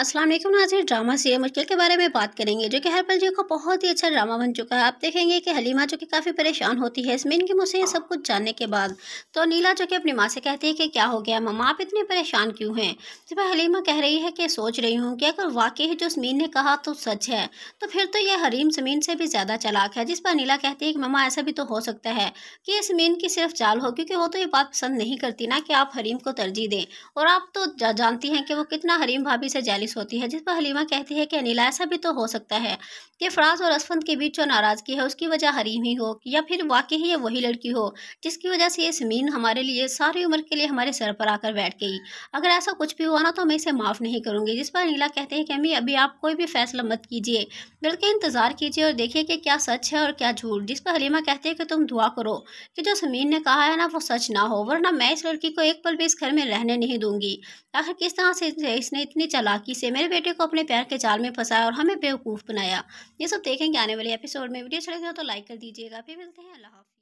Aslam नाजिर drama सी मुश्किल के बारे में बात करेंगे जो कि हरपल जी को बहुत ही अच्छा ड्रामा बन चुका है आप देखेंगे कि हलीमा जो कि काफ़ी परेशान होती है इसमें इनके मुझसे से सब कुछ जानने के बाद तो नीला जो कि अपनी माँ से कहती है कि क्या हो गया मम्मा आप इतने परेशान क्यों हैं जब तो हलीमा कह रही है कि सोच रही हूँ कि अगर वाकई जो समीन ने कहा तो सच है तो फिर तो यह हरीम समीन से भी ज़्यादा चलाक है जिस पर नीला कहती है कि मम्मा ऐसा भी तो हो सकता है कि यह समीन की सिर्फ चाल हो क्योंकि वो तो ये बात पसंद नहीं करती ना कि आप हरीम को तरजीह दें और आप तो जानती हैं कि वो कितना हरीम भाभी से जैल सालिश होती है जिस पर हलीमा कहती है कि अनिल ऐसा भी तो हो सकता है कि फराज और असफंत के बीच जो नाराज़गी है उसकी वजह हरीम ही हो या फिर वाकई ही ये वही लड़की हो जिसकी वजह से ये जमीन हमारे लिए सारी उम्र के लिए हमारे सर पर आकर बैठ गई अगर ऐसा कुछ भी हुआ ना तो मैं इसे माफ़ नहीं करूँगी जिस पर अनिला कहते हैं कि अम्मी अभी आप कोई भी फैसला मत कीजिए बल्कि इंतज़ार कीजिए और देखिए कि क्या सच है और क्या झूठ जिस पर हलीमा कहते हैं कि तुम दुआ करो कि जो समीन ने कहा है ना वो सच ना हो वरना मैं इस लड़की को एक पल भी इस घर में रहने नहीं दूंगी आखिर किस तरह से इसने इतनी चालाकी धमकी से मेरे बेटे को अपने प्यार के जाल में फंसाया और हमें बेवकूफ़ बनाया ये सब देखेंगे आने वाले एपिसोड में वीडियो छड़े हो तो लाइक कर दीजिएगा फिर मिलते हैं अल्लाह